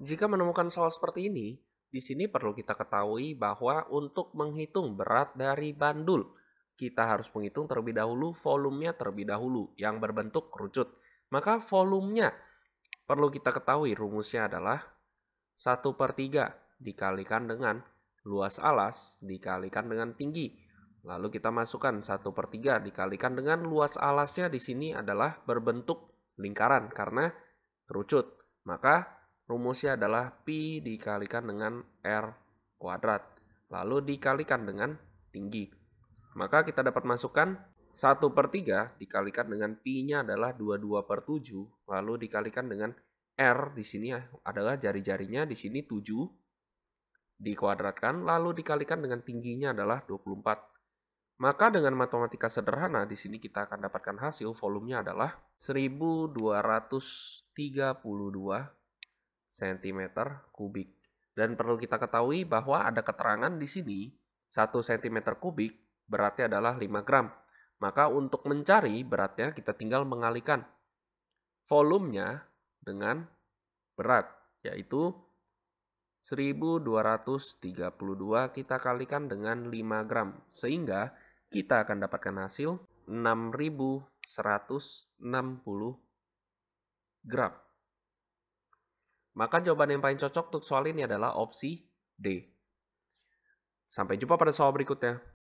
Jika menemukan soal seperti ini, di sini perlu kita ketahui bahwa untuk menghitung berat dari bandul, kita harus menghitung terlebih dahulu volumenya terlebih dahulu yang berbentuk kerucut. Maka volumenya perlu kita ketahui rumusnya adalah 1 per 3 dikalikan dengan luas alas dikalikan dengan tinggi. Lalu kita masukkan 1 per 3 dikalikan dengan luas alasnya di sini adalah berbentuk lingkaran karena kerucut. Maka Rumusnya adalah pi dikalikan dengan r kuadrat, lalu dikalikan dengan tinggi. Maka kita dapat masukkan 1 per 3 dikalikan dengan pi-nya adalah 22 per 7, lalu dikalikan dengan R di sini ya, adalah jari-jarinya di sini 7 dikuadratkan lalu dikalikan dengan tingginya adalah 24. Maka dengan matematika sederhana di sini kita akan dapatkan hasil volumenya adalah 1232 cm kubik. Dan perlu kita ketahui bahwa ada keterangan di sini 1 cm kubik berarti adalah 5 gram. Maka untuk mencari beratnya kita tinggal mengalikan volumenya dengan berat yaitu 1232 kita kalikan dengan 5 gram sehingga kita akan dapatkan hasil 6160 gram. Maka jawaban yang paling cocok untuk soal ini adalah opsi D. Sampai jumpa pada soal berikutnya.